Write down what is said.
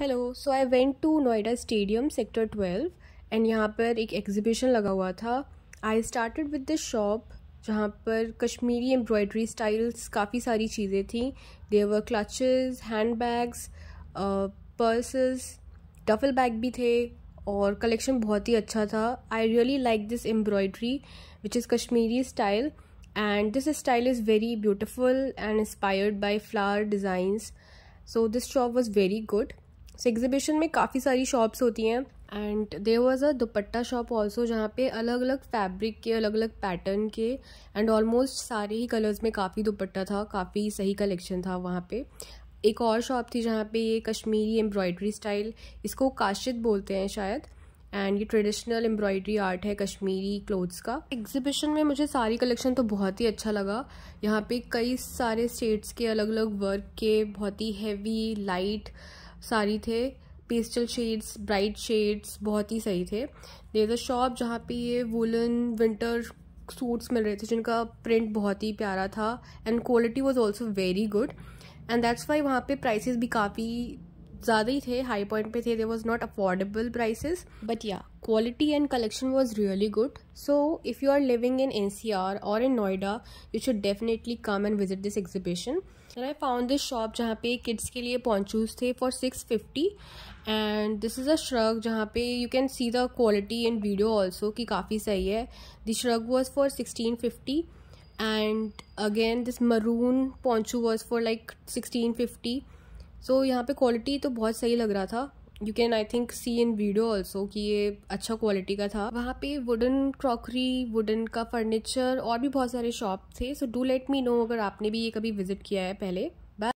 hello so I went to Noida stadium sector twelve and यहाँ पर एक एग्जीबिशन लगा हुआ था I started with the shop जहाँ पर कश्मीरी एम्ब्रॉयडरी स्टाइल्स काफ़ी सारी चीज़ें थी there clutches hand bags purses duffel bag भी थे और कलेक्शन बहुत ही अच्छा था I really like this embroidery which is Kashmiri style and this style is very beautiful and inspired by flower designs so this shop was very good so exhibition में काफ़ी सारी शॉप्स होती हैं and there was a dupatta shop also जहाँ पे अलग अलग fabric के अलग अलग पैटर्न के एंड ऑलमोस्ट सारे ही कलर्स में काफ़ी दुपट्टा था काफ़ी सही कलेक्शन था वहाँ पे एक और शॉप थी जहाँ पे ये कश्मीरी एम्ब्रॉयडरी स्टाइल इसको काशित बोलते हैं शायद एंड ये ट्रेडिशनल एम्ब्रॉयडरी आर्ट है कश्मीरी क्लोथ्स का एग्जीबिशन में मुझे सारी कलेक्शन तो बहुत ही अच्छा लगा यहाँ पे कई सारे स्टेट्स के अलग अलग वर्क के बहुत ही हैवी लाइट सारी थे पेस्टल शेड्स ब्राइट शेड्स बहुत ही सही थे देर अ शॉप जहाँ पे ये वुलन विंटर सूट्स मिल रहे थे जिनका प्रिंट बहुत ही प्यारा था and quality was also very good and that's why वहाँ पे प्राइसेस भी काफ़ी ज़्यादा ही थे हाई पॉइंट पे थे they was not affordable prices but yeah quality and collection was really good so if you are living in N C R और in Noida you should definitely come and visit this exhibition I found this shop जहाँ पे kids के लिए ponchos थे for six fifty and this is a shrug जहाँ पे you can see the quality in video also कि काफ़ी सही है the shrug was for sixteen fifty and again this maroon poncho was for like sixteen fifty so so, यहाँ पे quality तो बहुत सही लग रहा था you can I think see in video also कि ये अच्छा क्वालिटी का था वहाँ पे वुडन क्रॉकरी वुडन का फर्नीचर और भी बहुत सारे शॉप थे so do let me know अगर आपने भी ये कभी विजिट किया है पहले